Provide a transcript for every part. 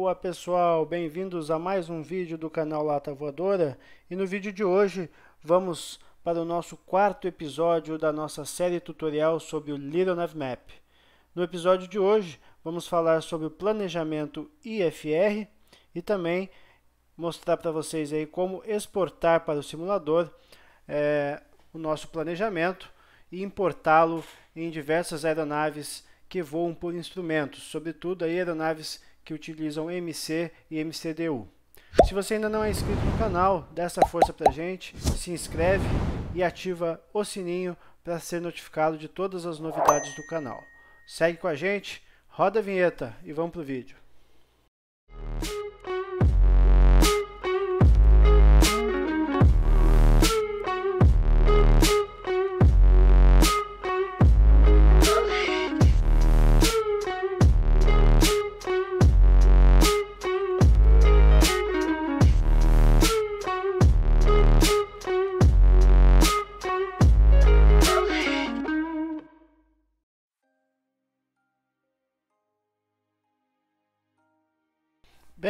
Boa pessoal, bem-vindos a mais um vídeo do canal Lata Voadora e no vídeo de hoje vamos para o nosso quarto episódio da nossa série tutorial sobre o Little Map. No episódio de hoje vamos falar sobre o planejamento IFR e também mostrar para vocês aí como exportar para o simulador é, o nosso planejamento e importá-lo em diversas aeronaves que voam por instrumentos, sobretudo aí aeronaves que utilizam MC e MCDU. Se você ainda não é inscrito no canal, dá essa força pra gente, se inscreve e ativa o sininho para ser notificado de todas as novidades do canal. Segue com a gente, roda a vinheta e vamos pro vídeo.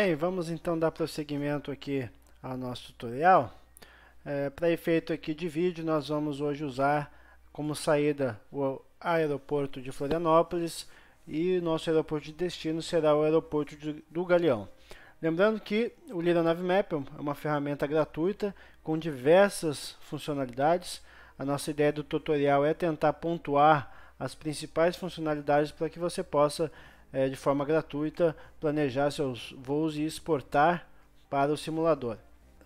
bem, vamos então dar prosseguimento aqui ao nosso tutorial. É, Para efeito aqui de vídeo, nós vamos hoje usar como saída o aeroporto de Florianópolis e nosso aeroporto de destino será o aeroporto de, do Galeão. Lembrando que o Lira Nav Map é uma ferramenta gratuita com diversas funcionalidades. A nossa ideia do tutorial é tentar pontuar as principais funcionalidades para que você possa é, de forma gratuita, planejar seus voos e exportar para o simulador.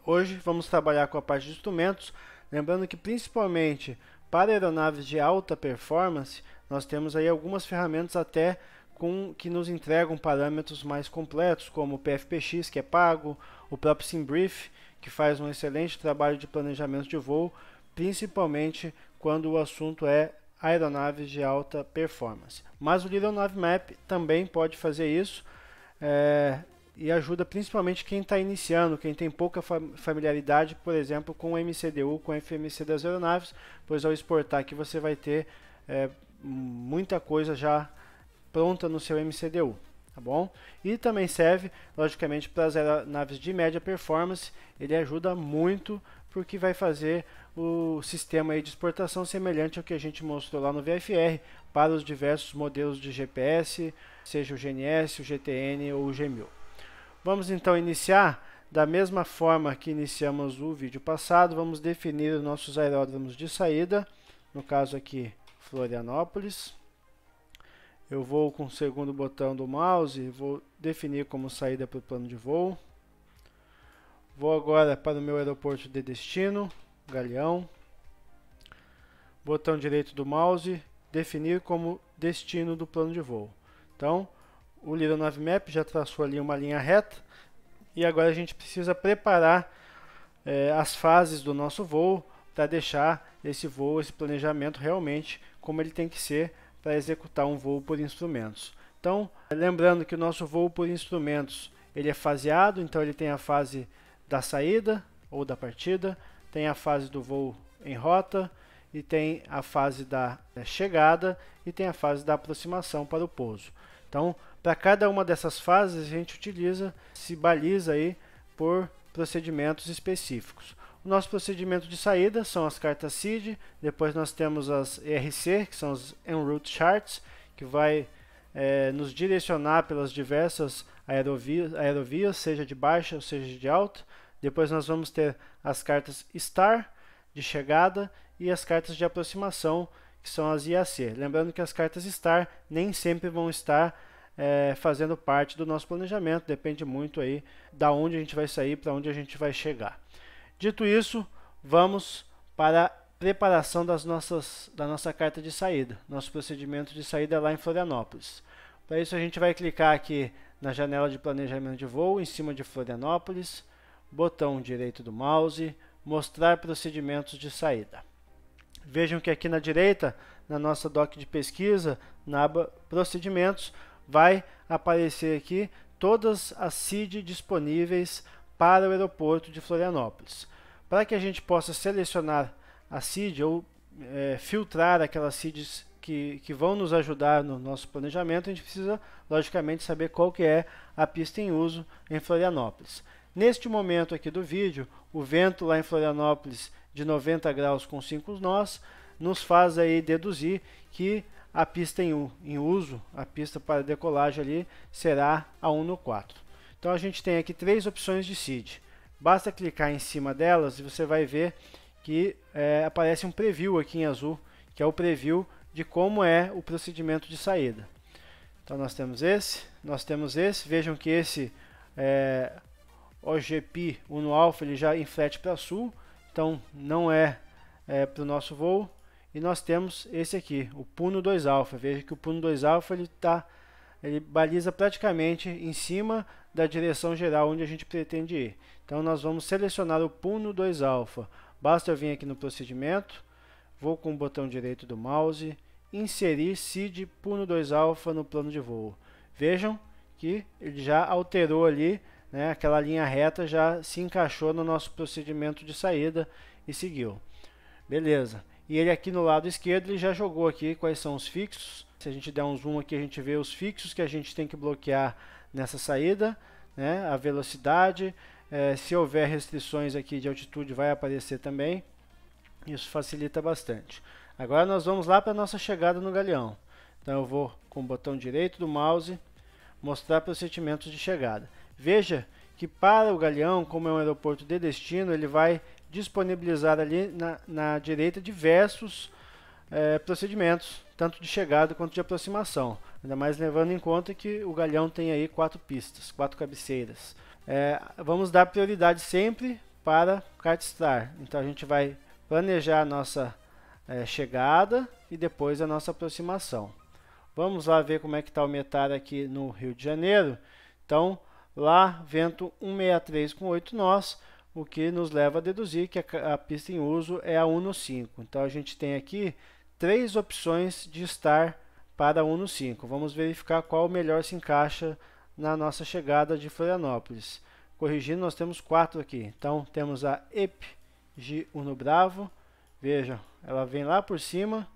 Hoje vamos trabalhar com a parte de instrumentos, lembrando que principalmente para aeronaves de alta performance, nós temos aí algumas ferramentas até com, que nos entregam parâmetros mais completos, como o PFPX, que é pago, o próprio SimBrief, que faz um excelente trabalho de planejamento de voo, principalmente quando o assunto é aeronaves de alta performance. Mas o Little Nav Map também pode fazer isso é, e ajuda principalmente quem está iniciando, quem tem pouca familiaridade, por exemplo, com o MCDU, com o FMC das aeronaves, pois ao exportar aqui você vai ter é, muita coisa já pronta no seu MCDU. Tá bom? E também serve, logicamente, para as aeronaves de média performance. Ele ajuda muito porque vai fazer o sistema de exportação semelhante ao que a gente mostrou lá no VFR para os diversos modelos de GPS, seja o GNS, o GTN ou o G1000. Vamos então iniciar da mesma forma que iniciamos o vídeo passado, vamos definir os nossos aeródromos de saída, no caso aqui Florianópolis. Eu vou com o segundo botão do mouse, vou definir como saída para o plano de voo. Vou agora para o meu aeroporto de destino, galeão, botão direito do mouse, definir como destino do plano de voo. Então, o Lira Map já traçou ali uma linha reta e agora a gente precisa preparar eh, as fases do nosso voo para deixar esse voo, esse planejamento realmente como ele tem que ser para executar um voo por instrumentos. Então, lembrando que o nosso voo por instrumentos ele é faseado, então ele tem a fase da saída ou da partida, tem a fase do voo em rota e tem a fase da eh, chegada e tem a fase da aproximação para o pouso. Então, para cada uma dessas fases, a gente utiliza, se baliza aí por procedimentos específicos. O nosso procedimento de saída são as cartas SID, depois nós temos as ERC, que são os En Route Charts, que vai é, nos direcionar pelas diversas aerovias, aerovias, seja de baixa ou seja de alta, depois nós vamos ter as cartas Star de chegada e as cartas de aproximação, que são as IAC. Lembrando que as cartas Star nem sempre vão estar é, fazendo parte do nosso planejamento, depende muito aí da onde a gente vai sair, para onde a gente vai chegar. Dito isso, vamos para a preparação das nossas, da nossa carta de saída, nosso procedimento de saída lá em Florianópolis. Para isso a gente vai clicar aqui na janela de planejamento de voo, em cima de Florianópolis, botão direito do mouse, mostrar procedimentos de saída. Vejam que aqui na direita, na nossa doc de pesquisa, na aba procedimentos, vai aparecer aqui todas as CID disponíveis para o aeroporto de Florianópolis. Para que a gente possa selecionar a CID ou é, filtrar aquelas CIDs que, que, vão nos ajudar no nosso planejamento, a gente precisa, logicamente, saber qual que é a pista em uso em Florianópolis. Neste momento aqui do vídeo, o vento lá em Florianópolis de 90 graus com 5 nós nos faz aí deduzir que a pista em, em uso, a pista para decolagem ali, será a 1 no 4. Então a gente tem aqui três opções de seed. Basta clicar em cima delas e você vai ver que é, aparece um preview aqui em azul, que é o preview de como é o procedimento de saída. Então nós temos esse, nós temos esse, vejam que esse é, OGP Uno Alpha ele já inflete para sul, então não é, é para o nosso voo. E nós temos esse aqui, o Puno 2 Alpha. Veja que o Puno 2 Alpha ele tá, ele baliza praticamente em cima da direção geral onde a gente pretende ir. Então nós vamos selecionar o Puno 2 Alpha. Basta eu vir aqui no procedimento, vou com o botão direito do mouse, inserir CID Puno 2 Alpha no plano de voo. Vejam que ele já alterou ali né, aquela linha reta já se encaixou no nosso procedimento de saída e seguiu. Beleza. E ele aqui no lado esquerdo ele já jogou aqui quais são os fixos. Se a gente der um zoom aqui, a gente vê os fixos que a gente tem que bloquear nessa saída, né, a velocidade. É, se houver restrições aqui de altitude, vai aparecer também. Isso facilita bastante. Agora nós vamos lá para a nossa chegada no galeão. Então eu vou com o botão direito do mouse mostrar procedimentos de chegada. Veja que para o Galeão, como é um aeroporto de destino, ele vai disponibilizar ali na, na direita diversos é, procedimentos, tanto de chegada quanto de aproximação. Ainda mais levando em conta que o Galeão tem aí quatro pistas, quatro cabeceiras. É, vamos dar prioridade sempre para Cartstar. Então a gente vai planejar a nossa é, chegada e depois a nossa aproximação. Vamos lá ver como é que está o metar aqui no Rio de Janeiro. Então, Lá, vento 163 com 8 nós, o que nos leva a deduzir que a, a pista em uso é a Uno 5. Então, a gente tem aqui três opções de estar para a Uno 5. Vamos verificar qual melhor se encaixa na nossa chegada de Florianópolis. Corrigindo, nós temos quatro aqui. Então, temos a EP de Uno Bravo. Veja, ela vem lá por cima.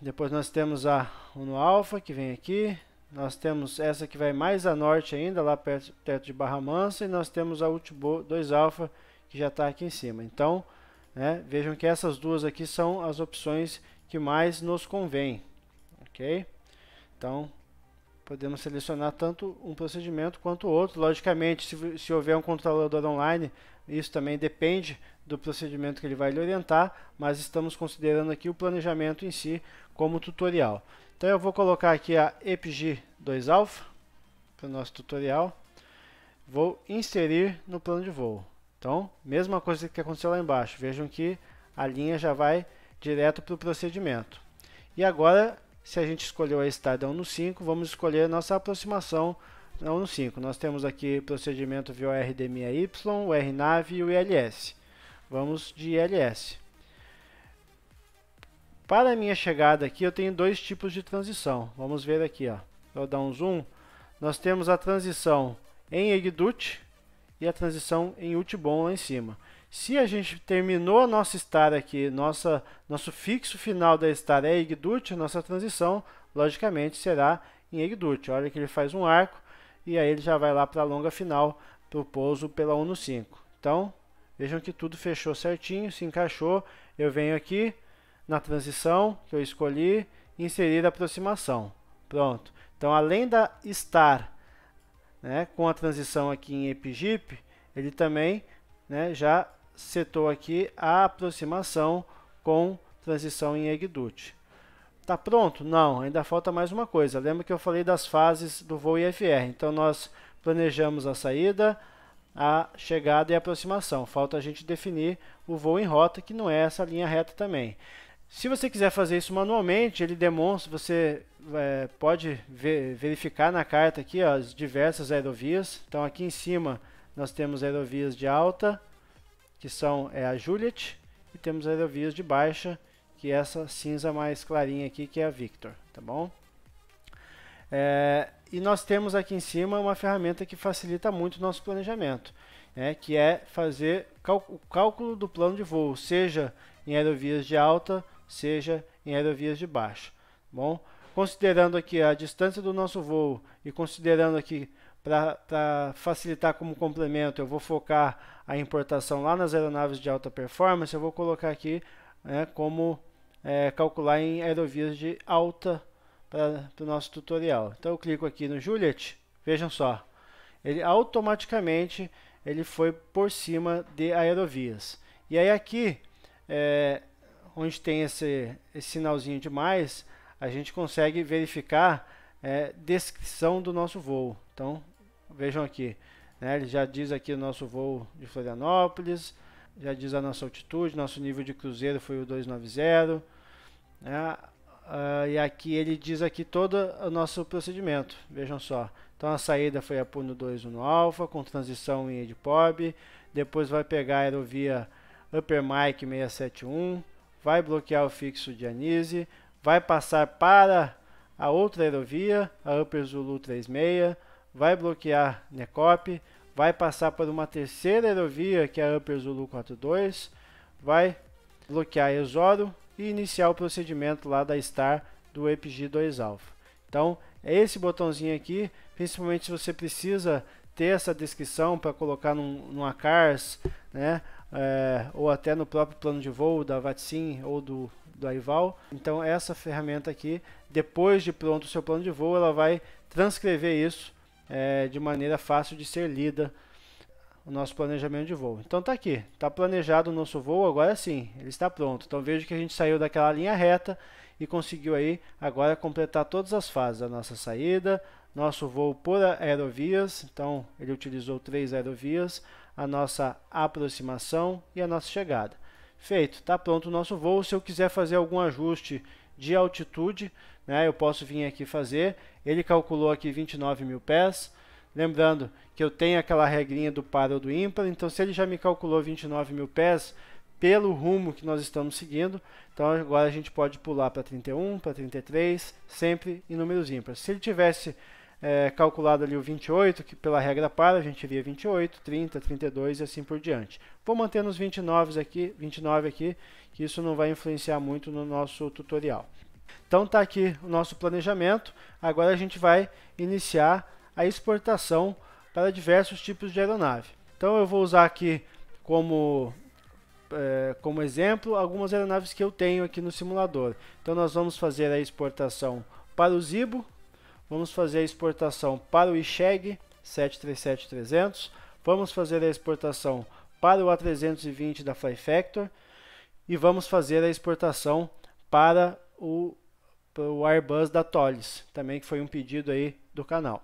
Depois nós temos a Uno Alfa, que vem aqui. Nós temos essa que vai mais a norte ainda, lá perto, perto de Barra Mansa, e nós temos a ultibo 2 Alpha, que já está aqui em cima. Então, né, vejam que essas duas aqui são as opções que mais nos convém, ok? Então, podemos selecionar tanto um procedimento quanto o outro. Logicamente, se, se houver um controlador online, isso também depende do procedimento que ele vai lhe orientar, mas estamos considerando aqui o planejamento em si como tutorial. Então eu vou colocar aqui a EPG 2 Alpha para o nosso tutorial. Vou inserir no plano de voo. Então, mesma coisa que aconteceu lá embaixo. Vejam que a linha já vai direto para o procedimento. E agora, se a gente escolheu a estada 1 no 5, vamos escolher a nossa aproximação na 1 no 5. Nós temos aqui procedimento via RDMI, o RNAV e o ILS. Vamos de ILS. Para a minha chegada aqui, eu tenho dois tipos de transição. Vamos ver aqui, ó. Vou dar um zoom. Nós temos a transição em EGDUT e a transição em Ultibon lá em cima. Se a gente terminou a nossa star aqui, nossa, nosso fixo final da star é EGDUT, nossa transição, logicamente, será em EGDUT. Olha que ele faz um arco e aí ele já vai lá para a longa final, para o pouso pela 1 no 5. Então, vejam que tudo fechou certinho, se encaixou. Eu venho aqui, na transição que eu escolhi, inserir aproximação. Pronto. Então, além da estar né, com a transição aqui em EPGIP, ele também né, já setou aqui a aproximação com transição em EGDUT. Está pronto? Não, ainda falta mais uma coisa. Lembra que eu falei das fases do voo IFR. Então, nós planejamos a saída, a chegada e a aproximação. Falta a gente definir o voo em rota, que não é essa linha reta também. Se você quiser fazer isso manualmente, ele demonstra, você é, pode ver, verificar na carta aqui ó, as diversas aerovias. Então aqui em cima nós temos aerovias de alta, que são é a Juliet, e temos aerovias de baixa, que é essa cinza mais clarinha aqui, que é a Victor, tá bom? É, e nós temos aqui em cima uma ferramenta que facilita muito o nosso planejamento, né, que é fazer o cálculo do plano de voo, seja em aerovias de alta, seja em aerovias de baixo. Bom, considerando aqui a distância do nosso voo e considerando aqui para facilitar como complemento, eu vou focar a importação lá nas aeronaves de alta performance, eu vou colocar aqui né, como é, calcular em aerovias de alta para o nosso tutorial. Então eu clico aqui no Juliet, vejam só, ele automaticamente ele foi por cima de aerovias. E aí aqui é, onde tem esse, esse sinalzinho de mais, a gente consegue verificar é, descrição do nosso voo. Então, vejam aqui, né, ele já diz aqui o nosso voo de Florianópolis, já diz a nossa altitude, nosso nível de cruzeiro foi o 290, né, uh, e aqui ele diz aqui todo o nosso procedimento, vejam só. Então a saída foi a Puno 21 Alpha, com transição em Edpob, depois vai pegar a aerovia Upper Mike 671, vai bloquear o fixo de Anise, vai passar para a outra aerovia, a Upper Zulu 36, vai bloquear Necop, vai passar por uma terceira aerovia, que é a Upper Zulu 42, vai bloquear Exoro e iniciar o procedimento lá da Star do EPG2 Alpha. Então, é esse botãozinho aqui, principalmente se você precisa ter essa descrição para colocar num, numa CARS, né? é, ou até no próprio plano de voo da VATSIM ou do, do AIVAL. Então essa ferramenta aqui, depois de pronto o seu plano de voo, ela vai transcrever isso é, de maneira fácil de ser lida o nosso planejamento de voo. Então está aqui, está planejado o nosso voo, agora sim, ele está pronto. Então vejo que a gente saiu daquela linha reta e conseguiu aí agora completar todas as fases da nossa saída, nosso voo por aerovias, então ele utilizou três aerovias, a nossa aproximação e a nossa chegada. Feito, está pronto o nosso voo. Se eu quiser fazer algum ajuste de altitude, né, eu posso vir aqui fazer. Ele calculou aqui 29 mil pés. Lembrando que eu tenho aquela regrinha do par ou do ímpar, então se ele já me calculou 29 mil pés pelo rumo que nós estamos seguindo, então agora a gente pode pular para 31, para 33, sempre em números ímpares. Se ele tivesse é, calculado ali o 28, que pela regra para a gente via 28, 30, 32 e assim por diante. Vou manter nos 29 aqui, 29 aqui, que isso não vai influenciar muito no nosso tutorial. Então está aqui o nosso planejamento. Agora a gente vai iniciar a exportação para diversos tipos de aeronave. Então eu vou usar aqui como é, como exemplo algumas aeronaves que eu tenho aqui no simulador. Então nós vamos fazer a exportação para o Zibo, Vamos fazer a exportação para o ICHEG 737-300. Vamos fazer a exportação para o A320 da Fly Factor. E vamos fazer a exportação para o, para o Airbus da Tollis, também que foi um pedido aí do canal.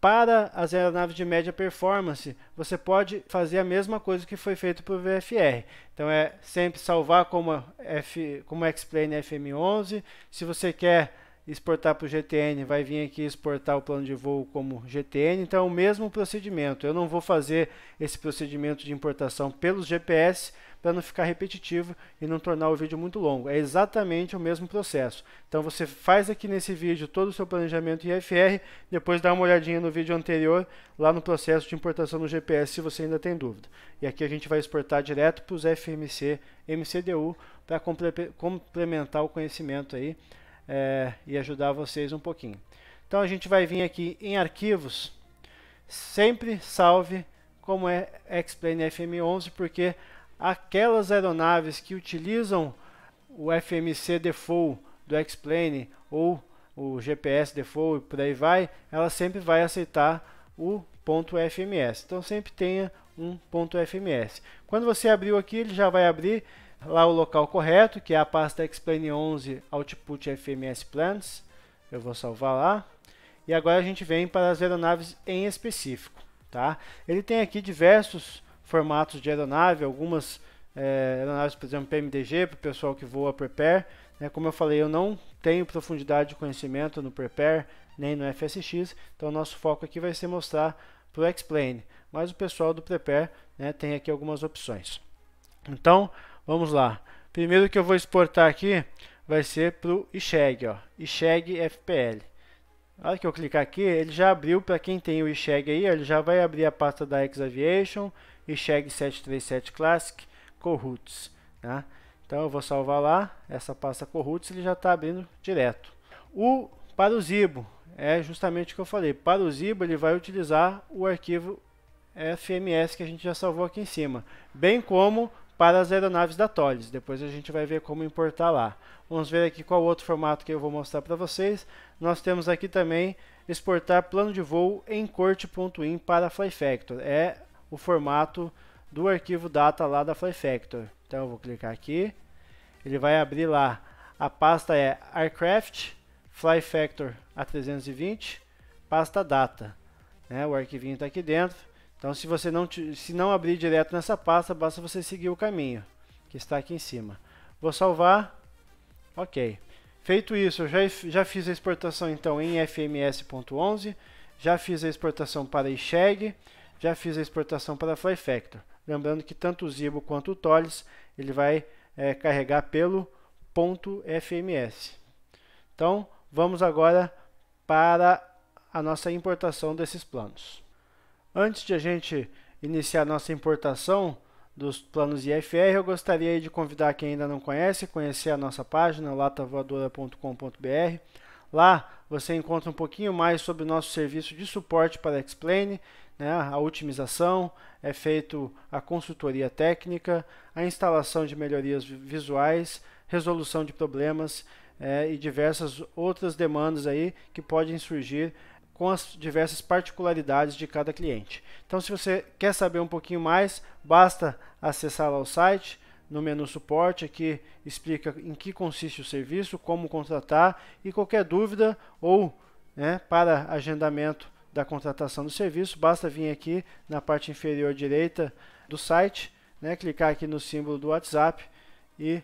Para as aeronaves de média performance, você pode fazer a mesma coisa que foi feito para o VFR. Então é sempre salvar como, F, como X-Plane FM11. Se você quer exportar para o GTN, vai vir aqui exportar o plano de voo como GTN. Então, é o mesmo procedimento. Eu não vou fazer esse procedimento de importação pelos GPS para não ficar repetitivo e não tornar o vídeo muito longo. É exatamente o mesmo processo. Então, você faz aqui nesse vídeo todo o seu planejamento IFR, depois dá uma olhadinha no vídeo anterior, lá no processo de importação no GPS, se você ainda tem dúvida. E aqui a gente vai exportar direto para os FMC, MCDU, para complementar o conhecimento aí é, e ajudar vocês um pouquinho. Então a gente vai vir aqui em arquivos, sempre salve como é X-Plane FM11, porque aquelas aeronaves que utilizam o FMC default do X-Plane ou o GPS default e por aí vai, ela sempre vai aceitar o ponto .fms. Então sempre tenha um ponto .fms. Quando você abriu aqui, ele já vai abrir lá o local correto, que é a pasta Explain 11 Output FMS Plans. Eu vou salvar lá. E agora a gente vem para as aeronaves em específico. Tá? Ele tem aqui diversos formatos de aeronave, algumas é, aeronaves, por exemplo, PMDG, para o pessoal que voa Prepare. Né? Como eu falei, eu não tenho profundidade de conhecimento no Prepare nem no FSX, então nosso foco aqui vai ser mostrar para o Explain. Mas o pessoal do Prepare né, tem aqui algumas opções. Então, Vamos lá. Primeiro que eu vou exportar aqui vai ser para o Ixeg, ó, Ixeg FPL. Na hora que eu clicar aqui, ele já abriu para quem tem o Ixeg aí, ele já vai abrir a pasta da Xaviation, Ixeg 737 Classic, Roots, Tá? Né? Então eu vou salvar lá, essa pasta Corroots, ele já está abrindo direto. O para o Zibo, é justamente o que eu falei, para o Zibo ele vai utilizar o arquivo FMS que a gente já salvou aqui em cima, bem como para as aeronaves da Tolis. Depois a gente vai ver como importar lá. Vamos ver aqui qual outro formato que eu vou mostrar para vocês. Nós temos aqui também exportar plano de voo em corte.in para FlyFactor. É o formato do arquivo data lá da FlyFactor. Então eu vou clicar aqui. Ele vai abrir lá. A pasta é Aircraft, FlyFactor a 320, pasta data. Né? O arquivinho está aqui dentro. Então, se você não, se não abrir direto nessa pasta, basta você seguir o caminho que está aqui em cima. Vou salvar. Ok. Feito isso, eu já, já fiz a exportação então em FMS.11, já fiz a exportação para Xeg, já fiz a exportação para FlyFactor. Lembrando que tanto o Zibo quanto o Tolis, ele vai é, carregar pelo ponto .fms. Então, vamos agora para a nossa importação desses planos. Antes de a gente iniciar nossa importação dos planos IFR, eu gostaria de convidar quem ainda não conhece, conhecer a nossa página latavoadora.com.br. Lá você encontra um pouquinho mais sobre o nosso serviço de suporte para Explain, né? a otimização, é feito a consultoria técnica, a instalação de melhorias visuais, resolução de problemas é, e diversas outras demandas aí que podem surgir com as diversas particularidades de cada cliente. Então, se você quer saber um pouquinho mais, basta acessar lá o site, no menu suporte, aqui explica em que consiste o serviço, como contratar e qualquer dúvida ou né, para agendamento da contratação do serviço, basta vir aqui na parte inferior direita do site, né, clicar aqui no símbolo do WhatsApp e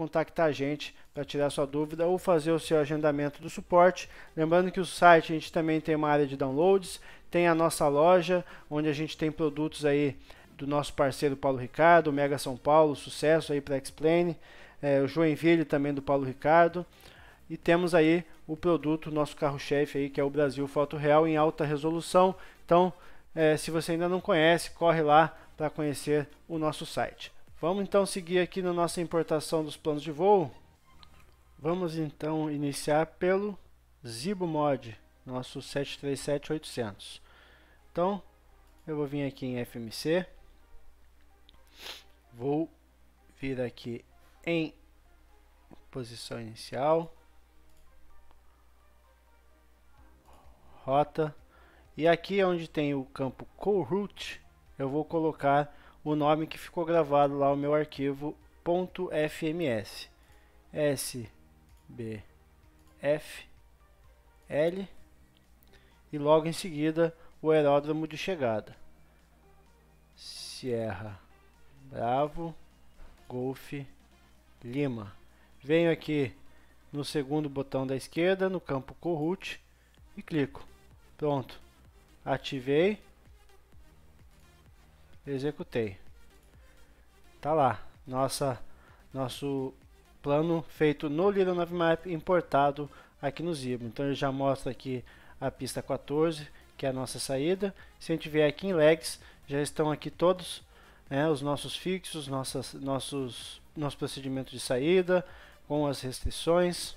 contactar a gente para tirar sua dúvida ou fazer o seu agendamento do suporte. Lembrando que o site a gente também tem uma área de downloads, tem a nossa loja, onde a gente tem produtos aí do nosso parceiro Paulo Ricardo, Mega São Paulo, sucesso aí para Explain, é, o Joinville também do Paulo Ricardo. E temos aí o produto, nosso carro-chefe aí, que é o Brasil Foto Real em alta resolução. Então, é, se você ainda não conhece, corre lá para conhecer o nosso site. Vamos então seguir aqui na nossa importação dos planos de voo. Vamos então iniciar pelo Zibo Mod, nosso 737-800. Então, eu vou vir aqui em FMC, vou vir aqui em posição inicial, rota, e aqui onde tem o campo co-route, eu vou colocar o nome que ficou gravado lá no meu arquivo .fms sbf l e logo em seguida o aeródromo de chegada Sierra Bravo Golf Lima venho aqui no segundo botão da esquerda no campo Corrute e clico pronto ativei executei. Tá lá, nossa, nosso plano feito no Little Navmap importado aqui no Zibo. Então ele já mostra aqui a pista 14, que é a nossa saída. Se a gente vier aqui em legs, já estão aqui todos né, os nossos fixos, nossas, nossos, nosso procedimento de saída, com as restrições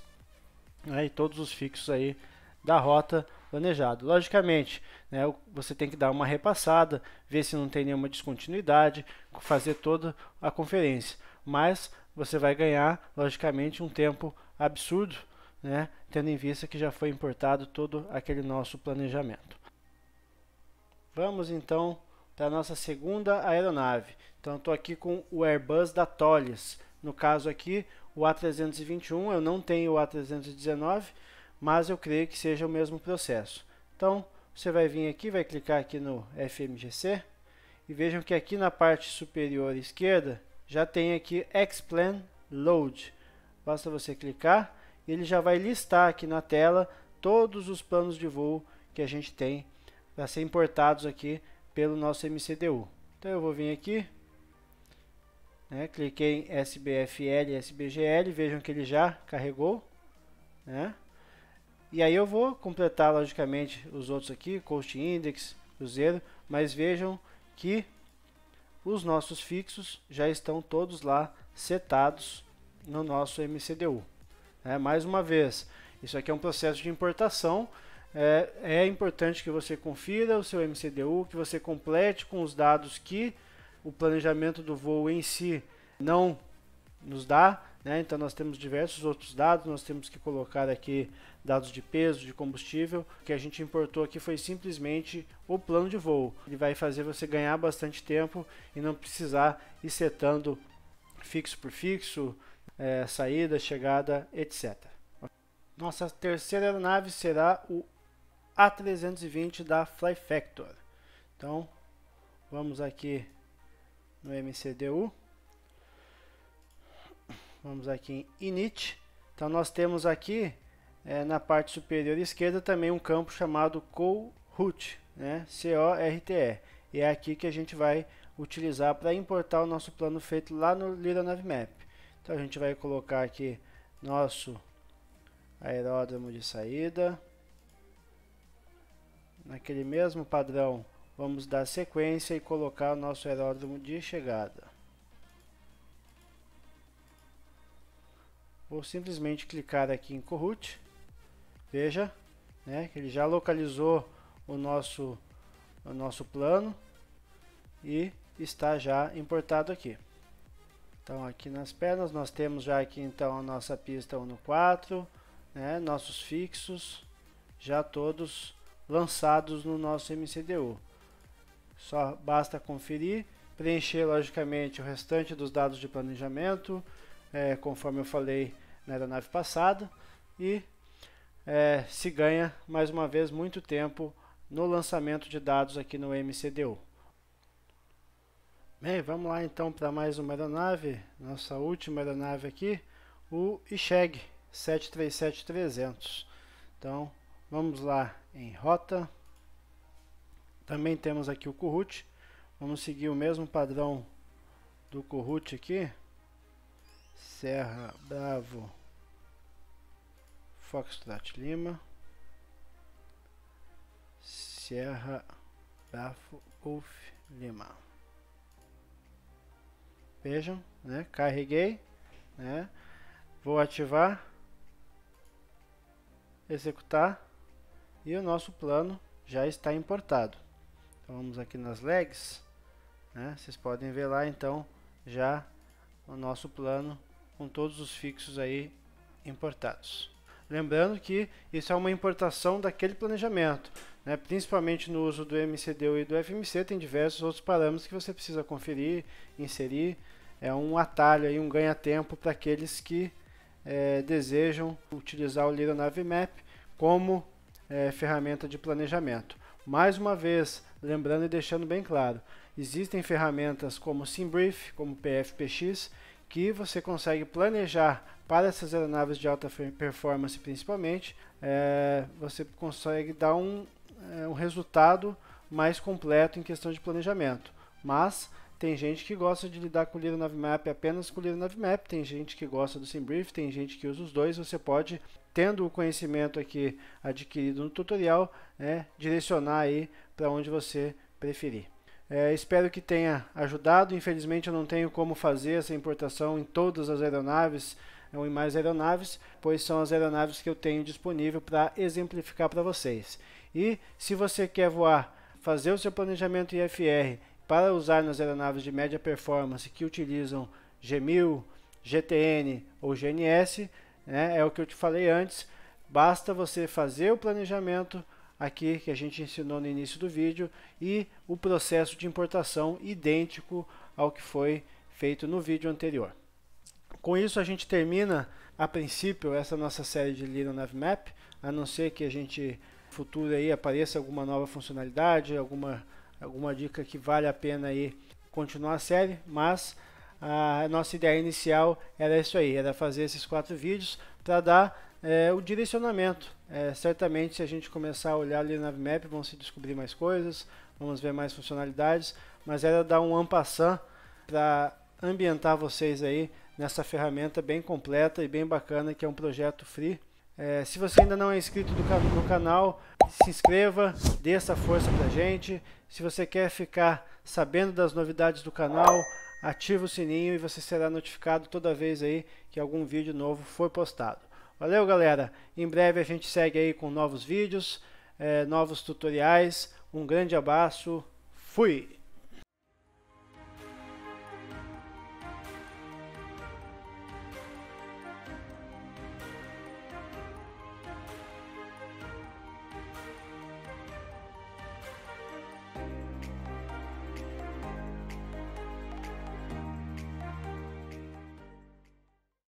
né, e todos os fixos aí da rota planejado. Logicamente, né, você tem que dar uma repassada, ver se não tem nenhuma descontinuidade, fazer toda a conferência. Mas você vai ganhar, logicamente, um tempo absurdo, né, tendo em vista que já foi importado todo aquele nosso planejamento. Vamos então para a nossa segunda aeronave. Então, estou aqui com o Airbus da Tollis. No caso aqui, o A321, eu não tenho o A319, mas eu creio que seja o mesmo processo. Então, você vai vir aqui, vai clicar aqui no FMGC e vejam que aqui na parte superior esquerda já tem aqui Xplan Load. Basta você clicar e ele já vai listar aqui na tela todos os planos de voo que a gente tem para ser importados aqui pelo nosso MCDU. Então eu vou vir aqui, né, cliquei em SBFL e SBGL, vejam que ele já carregou. Né? E aí eu vou completar logicamente os outros aqui, Coast Index, Cruzeiro, mas vejam que os nossos fixos já estão todos lá setados no nosso MCDU. É, né? mais uma vez, isso aqui é um processo de importação, é, é importante que você confira o seu MCDU, que você complete com os dados que o planejamento do voo em si não nos dá, né? então nós temos diversos outros dados, nós temos que colocar aqui dados de peso, de combustível. O que a gente importou aqui foi simplesmente o plano de voo. Ele vai fazer você ganhar bastante tempo e não precisar ir setando fixo por fixo, é, saída, chegada, etc. Nossa terceira aeronave será o A320 da Fly Factor. Então, vamos aqui no MCDU. Vamos aqui em Init. Então, nós temos aqui é, na parte superior esquerda também um campo chamado CoRT, né? C-O-R-T-E. E é aqui que a gente vai utilizar para importar o nosso plano feito lá no Lira Navmap. Então a gente vai colocar aqui nosso aeródromo de saída. Naquele mesmo padrão, vamos dar sequência e colocar o nosso aeródromo de chegada. Vou simplesmente clicar aqui em Corrute Veja, né, que ele já localizou o nosso, o nosso plano e está já importado aqui. Então aqui nas pernas nós temos já aqui então a nossa pista 1 no 4, né, nossos fixos já todos lançados no nosso MCDU. Só basta conferir, preencher logicamente o restante dos dados de planejamento, é, conforme eu falei na né, aeronave passada, e é, se ganha, mais uma vez, muito tempo no lançamento de dados aqui no MCDU. Bem, vamos lá então para mais uma aeronave, nossa última aeronave aqui, o ICHEG 737-300. Então, vamos lá em rota. Também temos aqui o Currut. Vamos seguir o mesmo padrão do Currut aqui. Serra Bravo Fox Foxtrot Lima, Sierra Bravo Golf Lima. Vejam, né? Carreguei, né? Vou ativar, executar e o nosso plano já está importado. Então vamos aqui nas legs, né? Vocês podem ver lá então já o nosso plano com todos os fixos aí importados. Lembrando que isso é uma importação daquele planejamento, né? principalmente no uso do MCDU e do FMC, tem diversos outros parâmetros que você precisa conferir, inserir. É um atalho, aí, um ganha-tempo para aqueles que é, desejam utilizar o Lira Navimap como é, ferramenta de planejamento. Mais uma vez, lembrando e deixando bem claro, existem ferramentas como SimBrief, como PFPX, que você consegue planejar para essas aeronaves de alta performance principalmente, é, você consegue dar um, é, um resultado mais completo em questão de planejamento. Mas tem gente que gosta de lidar com o Lira Navmap apenas com o Lira Navmap, tem gente que gosta do Simbrief, tem gente que usa os dois. Você pode, tendo o conhecimento aqui adquirido no tutorial, né, direcionar aí para onde você preferir. É, espero que tenha ajudado. Infelizmente, eu não tenho como fazer essa importação em todas as aeronaves em é mais aeronaves, pois são as aeronaves que eu tenho disponível para exemplificar para vocês. E se você quer voar, fazer o seu planejamento IFR para usar nas aeronaves de média performance que utilizam G1000, GTN ou GNS, né, é o que eu te falei antes, basta você fazer o planejamento aqui que a gente ensinou no início do vídeo e o processo de importação idêntico ao que foi feito no vídeo anterior. Com isso, a gente termina, a princípio, essa nossa série de Linux Navmap, a não ser que a gente, no futuro, aí, apareça alguma nova funcionalidade, alguma, alguma dica que vale a pena aí continuar a série, mas a nossa ideia inicial era isso aí, era fazer esses quatro vídeos para dar é, o direcionamento. É, certamente, se a gente começar a olhar ali na Map, vão se descobrir mais coisas, vamos ver mais funcionalidades, mas era dar um ampassant para ambientar vocês aí nessa ferramenta bem completa e bem bacana que é um projeto free. É, se você ainda não é inscrito can no canal, se inscreva, dê essa força pra gente. Se você quer ficar sabendo das novidades do canal, ative o sininho e você será notificado toda vez aí que algum vídeo novo for postado. Valeu, galera! Em breve a gente segue aí com novos vídeos, é, novos tutoriais. Um grande abraço, fui!